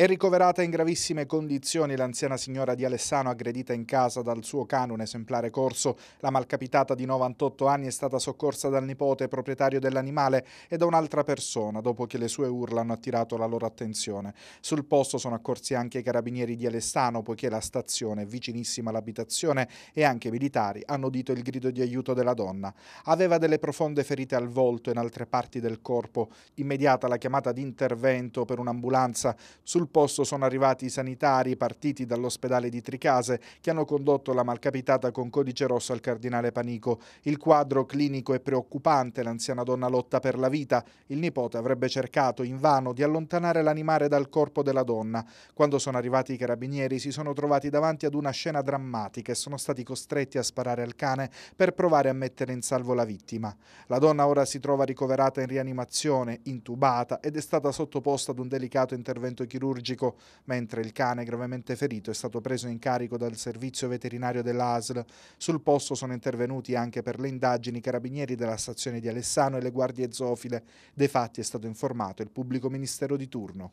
È ricoverata in gravissime condizioni l'anziana signora di Alessano aggredita in casa dal suo cane, un esemplare corso. La malcapitata di 98 anni è stata soccorsa dal nipote proprietario dell'animale e da un'altra persona dopo che le sue urla hanno attirato la loro attenzione. Sul posto sono accorsi anche i carabinieri di Alessano poiché la stazione è vicinissima all'abitazione e anche i militari hanno udito il grido di aiuto della donna. Aveva delle profonde ferite al volto e in altre parti del corpo. Immediata la chiamata di intervento per un'ambulanza. Sul posto sono arrivati i sanitari partiti dall'ospedale di Tricase che hanno condotto la malcapitata con codice rosso al cardinale Panico. Il quadro clinico è preoccupante, l'anziana donna lotta per la vita. Il nipote avrebbe cercato invano di allontanare l'animale dal corpo della donna. Quando sono arrivati i carabinieri si sono trovati davanti ad una scena drammatica e sono stati costretti a sparare al cane per provare a mettere in salvo la vittima. La donna ora si trova ricoverata in rianimazione, intubata ed è stata sottoposta ad un delicato intervento chirurgico chirurgico, mentre il cane gravemente ferito è stato preso in carico dal servizio veterinario dell'ASL. Sul posto sono intervenuti anche per le indagini i carabinieri della stazione di Alessano e le guardie zoofile. Dei fatti è stato informato il pubblico ministero di turno.